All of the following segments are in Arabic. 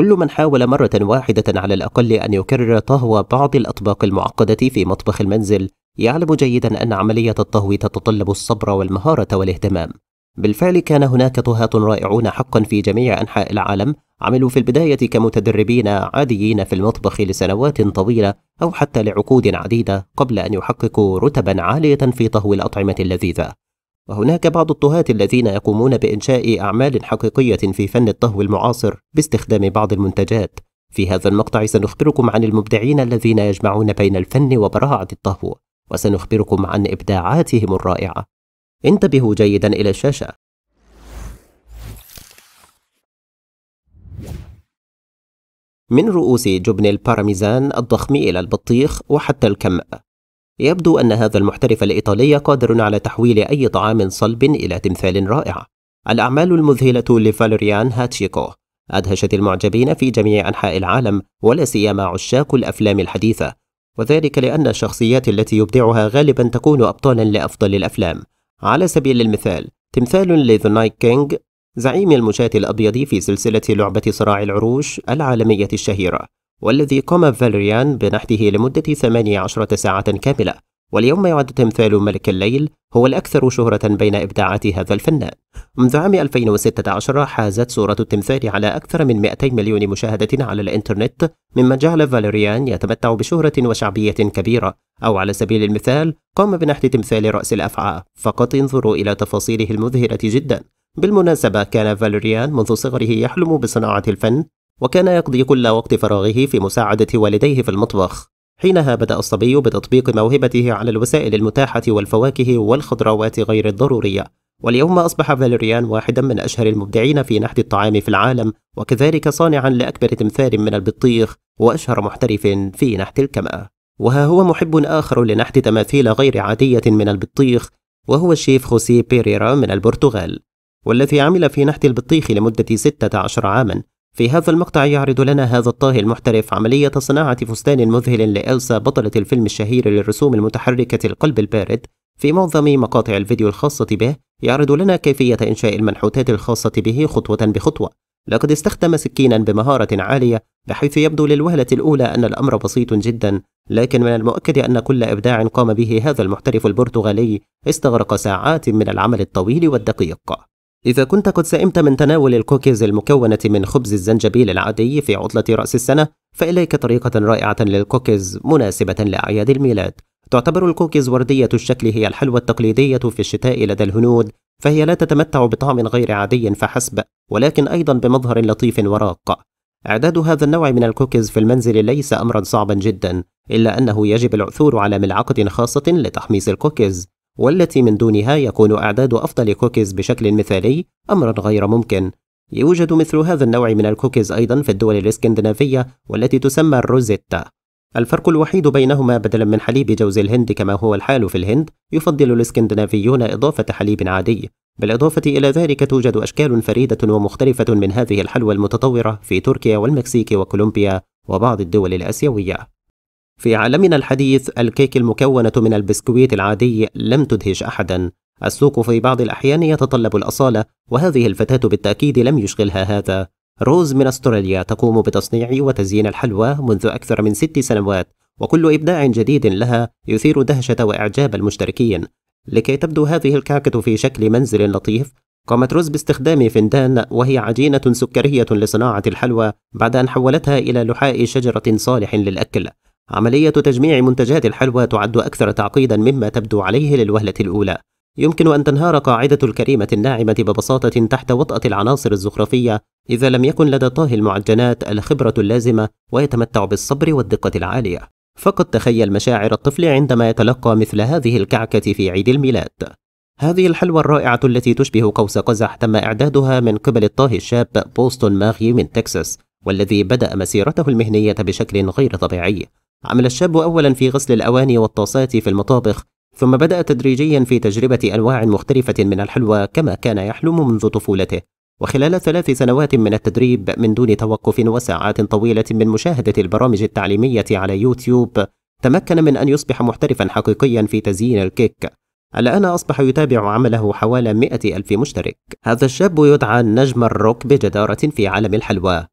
كل من حاول مرة واحدة على الأقل أن يكرر طهو بعض الأطباق المعقدة في مطبخ المنزل يعلم جيدا أن عملية الطهو تتطلب الصبر والمهارة والاهتمام. بالفعل كان هناك طهاة رائعون حقا في جميع أنحاء العالم عملوا في البداية كمتدربين عاديين في المطبخ لسنوات طويلة أو حتى لعقود عديدة قبل أن يحققوا رتبا عالية في طهو الأطعمة اللذيذة. وهناك بعض الطهاة الذين يقومون بإنشاء أعمال حقيقية في فن الطهو المعاصر باستخدام بعض المنتجات. في هذا المقطع سنخبركم عن المبدعين الذين يجمعون بين الفن وبراعة الطهو، وسنخبركم عن إبداعاتهم الرائعة. انتبهوا جيدا إلى الشاشة. من رؤوس جبن البارميزان الضخم إلى البطيخ وحتى الكمأ يبدو أن هذا المحترف الإيطالي قادر على تحويل أي طعام صلب إلى تمثال رائع. الأعمال المذهلة لفالوريان هاتشيكو أدهشت المعجبين في جميع أنحاء العالم ولا سيما عشاق الأفلام الحديثة، وذلك لأن الشخصيات التي يبدعها غالبا تكون أبطالا لأفضل الأفلام. على سبيل المثال، تمثال لذا نايت كينغ زعيم المشاة الأبيض في سلسلة لعبة صراع العروش العالمية الشهيرة، والذي قام فاليريان بنحته لمدة 18 ساعة كاملة واليوم يعد تمثال ملك الليل هو الأكثر شهرة بين إبداعات هذا الفنان منذ عام 2016 حازت صورة التمثال على أكثر من 200 مليون مشاهدة على الإنترنت مما جعل فاليريان يتمتع بشهرة وشعبية كبيرة أو على سبيل المثال قام بنحت تمثال رأس الأفعى فقط انظروا إلى تفاصيله المذهلة جدا بالمناسبة كان فاليريان منذ صغره يحلم بصناعة الفن وكان يقضي كل وقت فراغه في مساعدة والديه في المطبخ حينها بدأ الصبي بتطبيق موهبته على الوسائل المتاحة والفواكه والخضروات غير الضرورية واليوم أصبح فاليريان واحدا من أشهر المبدعين في نحت الطعام في العالم وكذلك صانعا لأكبر تمثال من البطيخ وأشهر محترف في نحت الكمأة وها هو محب آخر لنحت تماثيل غير عادية من البطيخ وهو الشيف خوسي بيريرا من البرتغال والذي عمل في نحت البطيخ لمدة 16 عامًا في هذا المقطع يعرض لنا هذا الطاهي المحترف عملية صناعة فستان مذهل لإلسا بطلة الفيلم الشهير للرسوم المتحركة القلب البارد في معظم مقاطع الفيديو الخاصة به يعرض لنا كيفية إنشاء المنحوتات الخاصة به خطوة بخطوة لقد استخدم سكينا بمهارة عالية بحيث يبدو للوهلة الأولى أن الأمر بسيط جدا لكن من المؤكد أن كل إبداع قام به هذا المحترف البرتغالي استغرق ساعات من العمل الطويل والدقيق إذا كنت قد سئمت من تناول الكوكيز المكونة من خبز الزنجبيل العادي في عطلة رأس السنة، فإليك طريقة رائعة للكوكيز مناسبة لأعياد الميلاد. تعتبر الكوكيز وردية الشكل هي الحلوى التقليدية في الشتاء لدى الهنود، فهي لا تتمتع بطعم غير عادي فحسب، ولكن أيضا بمظهر لطيف وراق. إعداد هذا النوع من الكوكيز في المنزل ليس أمرا صعبا جدا، إلا أنه يجب العثور على ملعقة خاصة لتحميص الكوكيز. والتي من دونها يكون أعداد أفضل كوكيز بشكل مثالي أمرا غير ممكن يوجد مثل هذا النوع من الكوكيز أيضا في الدول الإسكندنافية والتي تسمى الروزيتا الفرق الوحيد بينهما بدلا من حليب جوز الهند كما هو الحال في الهند يفضل الاسكندنافيون إضافة حليب عادي بالإضافة إلى ذلك توجد أشكال فريدة ومختلفة من هذه الحلوى المتطورة في تركيا والمكسيك وكولومبيا وبعض الدول الآسيوية في عالمنا الحديث الكيك المكونة من البسكويت العادي لم تدهش أحدا السوق في بعض الأحيان يتطلب الأصالة وهذه الفتاة بالتأكيد لم يشغلها هذا روز من أستراليا تقوم بتصنيع وتزيين الحلوى منذ أكثر من ست سنوات وكل إبداع جديد لها يثير دهشة وإعجاب المشتركين لكي تبدو هذه الكعكة في شكل منزل لطيف قامت روز باستخدام فندان وهي عجينة سكرية لصناعة الحلوى بعد أن حولتها إلى لحاء شجرة صالح للأكل عملية تجميع منتجات الحلوى تعد أكثر تعقيدا مما تبدو عليه للوهلة الأولى يمكن أن تنهار قاعدة الكريمة الناعمة ببساطة تحت وطأة العناصر الزخرفية إذا لم يكن لدى طاهي المعجنات الخبرة اللازمة ويتمتع بالصبر والدقة العالية فقد تخيل مشاعر الطفل عندما يتلقى مثل هذه الكعكة في عيد الميلاد هذه الحلوى الرائعة التي تشبه قوس قزح تم إعدادها من قبل الطاهي الشاب بوستون ماغي من تكساس والذي بدأ مسيرته المهنية بشكل غير طبيعي عمل الشاب أولا في غسل الأواني والطاسات في المطابخ ثم بدأ تدريجيا في تجربة أنواع مختلفة من الحلوى كما كان يحلم منذ طفولته وخلال ثلاث سنوات من التدريب من دون توقف وساعات طويلة من مشاهدة البرامج التعليمية على يوتيوب تمكن من أن يصبح محترفا حقيقيا في تزيين الكيك الآن أصبح يتابع عمله حوالي مئة ألف مشترك هذا الشاب يدعى نجم الروك بجدارة في عالم الحلوى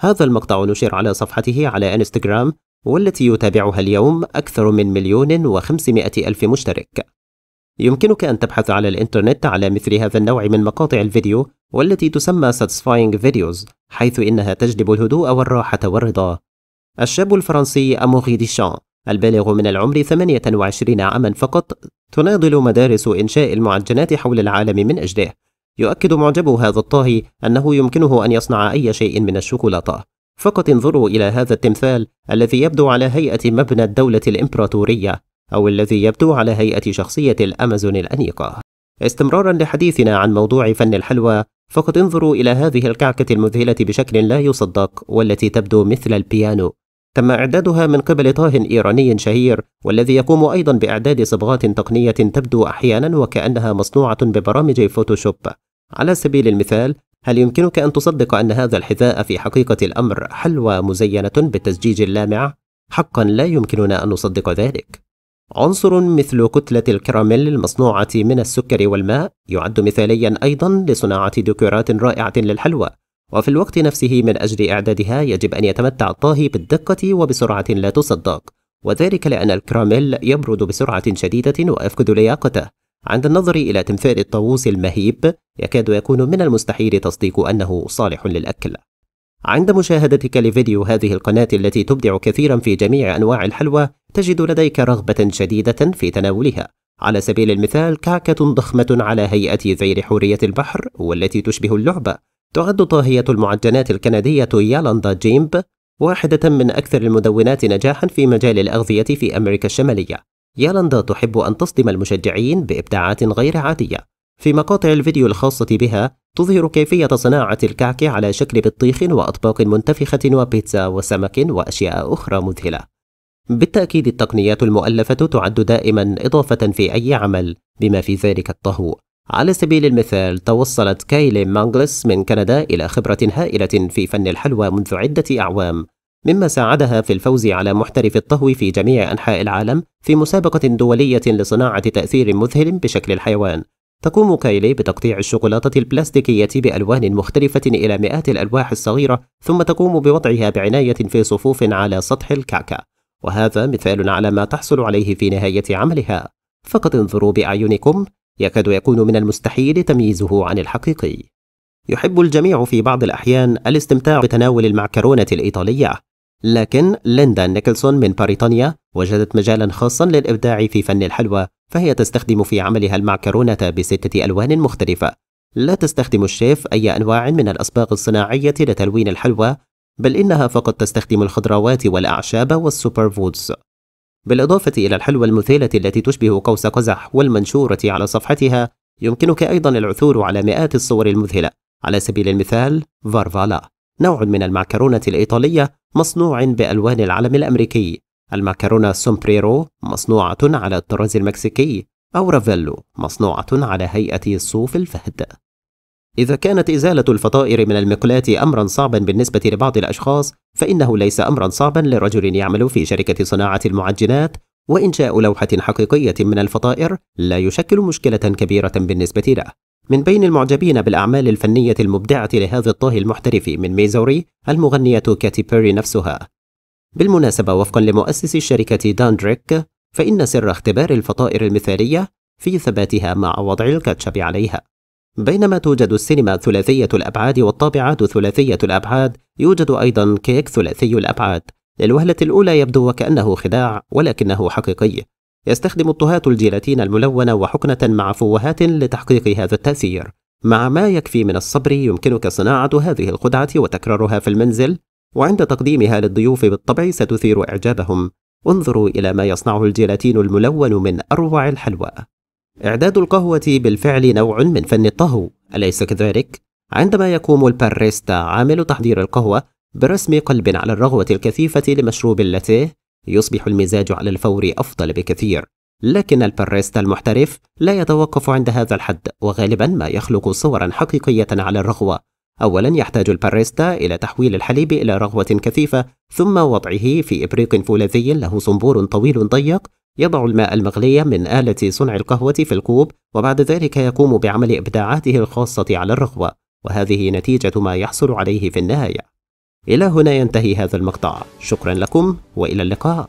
هذا المقطع نشر على صفحته على انستغرام والتي يتابعها اليوم أكثر من مليون وخمسمائة ألف مشترك يمكنك أن تبحث على الإنترنت على مثل هذا النوع من مقاطع الفيديو والتي تسمى satisfying videos حيث إنها تجلب الهدوء والراحة والرضا الشاب الفرنسي أموغي ديشان البالغ من العمر 28 عاما فقط تناضل مدارس إنشاء المعجنات حول العالم من أجله يؤكد معجبه هذا الطاهي أنه يمكنه أن يصنع أي شيء من الشوكولاتة فقط انظروا إلى هذا التمثال الذي يبدو على هيئة مبنى الدولة الإمبراطورية أو الذي يبدو على هيئة شخصية الأمازون الأنيقة. استمرارا لحديثنا عن موضوع فن الحلوى، فقد انظروا إلى هذه الكعكة المذهلة بشكل لا يصدق والتي تبدو مثل البيانو. تم إعدادها من قبل طاه إيراني شهير والذي يقوم أيضا بإعداد صبغات تقنية تبدو أحيانا وكأنها مصنوعة ببرامج فوتوشوب. على سبيل المثال هل يمكنك أن تصدق أن هذا الحذاء في حقيقة الأمر حلوى مزينة بالتزجيج اللامع؟ حقا لا يمكننا أن نصدق ذلك. عنصر مثل كتلة الكراميل المصنوعة من السكر والماء يعد مثاليا أيضا لصناعة ديكورات رائعة للحلوى، وفي الوقت نفسه من أجل إعدادها يجب أن يتمتع الطاهي بالدقة وبسرعة لا تصدق، وذلك لأن الكراميل يبرد بسرعة شديدة ويفقد لياقته، عند النظر إلى تمثال الطاووس المهيب يكاد يكون من المستحيل تصديق أنه صالح للأكل عند مشاهدتك لفيديو هذه القناة التي تبدع كثيرا في جميع أنواع الحلوى تجد لديك رغبة شديدة في تناولها على سبيل المثال كعكة ضخمة على هيئة ذيل حورية البحر والتي تشبه اللعبة تعد طاهية المعجنات الكندية يالاندا جيمب واحدة من أكثر المدونات نجاحا في مجال الأغذية في أمريكا الشمالية يالندا تحب أن تصدم المشجعين بإبداعات غير عادية في مقاطع الفيديو الخاصة بها تظهر كيفية صناعة الكعك على شكل بطيخ وأطباق منتفخة وبيتزا وسمك وأشياء أخرى مذهلة بالتأكيد التقنيات المؤلفة تعد دائما إضافة في أي عمل بما في ذلك الطهو على سبيل المثال توصلت كايلي مانغلس من كندا إلى خبرة هائلة في فن الحلوى منذ عدة أعوام مما ساعدها في الفوز على محترف الطهو في جميع أنحاء العالم في مسابقة دولية لصناعة تأثير مذهل بشكل الحيوان. تقوم كايلي بتقطيع الشوكولاتة البلاستيكية بألوان مختلفة إلى مئات الألواح الصغيرة، ثم تقوم بوضعها بعناية في صفوف على سطح الكعكة. وهذا مثال على ما تحصل عليه في نهاية عملها. فقط انظروا بأعينكم، يكاد يكون من المستحيل تمييزه عن الحقيقي. يحب الجميع في بعض الأحيان الاستمتاع بتناول المعكرونة الإيطالية، لكن ليندا نيكلسون من بريطانيا وجدت مجالا خاصا للإبداع في فن الحلوى فهي تستخدم في عملها المعكرونة بستة ألوان مختلفة لا تستخدم الشيف أي أنواع من الأصباغ الصناعية لتلوين الحلوى بل إنها فقط تستخدم الخضروات والأعشاب والسوبر فودز بالإضافة إلى الحلوى المثيله التي تشبه قوس قزح والمنشورة على صفحتها يمكنك أيضا العثور على مئات الصور المذهلة على سبيل المثال فارفالا نوع من المعكرونة الإيطالية مصنوع بألوان العلم الأمريكي المكرونة سومبريرو مصنوعة على الطراز المكسيكي أو رافيلو مصنوعة على هيئة صوف الفهد إذا كانت إزالة الفطائر من المقلاة أمرا صعبا بالنسبة لبعض الأشخاص فإنه ليس أمرا صعبا لرجل يعمل في شركة صناعة المعجنات وإنشاء لوحة حقيقية من الفطائر لا يشكل مشكلة كبيرة بالنسبة له من بين المعجبين بالأعمال الفنية المبدعة لهذا الطاهي المحترف من ميزوري المغنية كاتي بيري نفسها بالمناسبة وفقا لمؤسس الشركة داندريك فإن سر اختبار الفطائر المثالية في ثباتها مع وضع الكاتشب عليها بينما توجد السينما ثلاثية الأبعاد والطابعات ثلاثية الأبعاد يوجد أيضا كيك ثلاثي الأبعاد للوهلة الأولى يبدو وكأنه خداع ولكنه حقيقي يستخدم الطهاة الجيلاتين الملون وحقنة مع فوهات لتحقيق هذا التأثير مع ما يكفي من الصبر يمكنك صناعة هذه الخدعة وتكرارها في المنزل وعند تقديمها للضيوف بالطبع ستثير إعجابهم انظروا إلى ما يصنعه الجيلاتين الملون من أروع الحلوى إعداد القهوة بالفعل نوع من فن الطهو أليس كذلك؟ عندما يقوم الباريستا عامل تحضير القهوة برسم قلب على الرغوة الكثيفة لمشروب اللاتيه يصبح المزاج على الفور أفضل بكثير لكن الباريستا المحترف لا يتوقف عند هذا الحد وغالبا ما يخلق صورا حقيقية على الرغوة أولا يحتاج الباريستا إلى تحويل الحليب إلى رغوة كثيفة ثم وضعه في إبريق فولاذي له صنبور طويل ضيق يضع الماء المغلي من آلة صنع القهوة في الكوب وبعد ذلك يقوم بعمل إبداعاته الخاصة على الرغوة وهذه نتيجة ما يحصل عليه في النهاية إلى هنا ينتهي هذا المقطع شكرا لكم وإلى اللقاء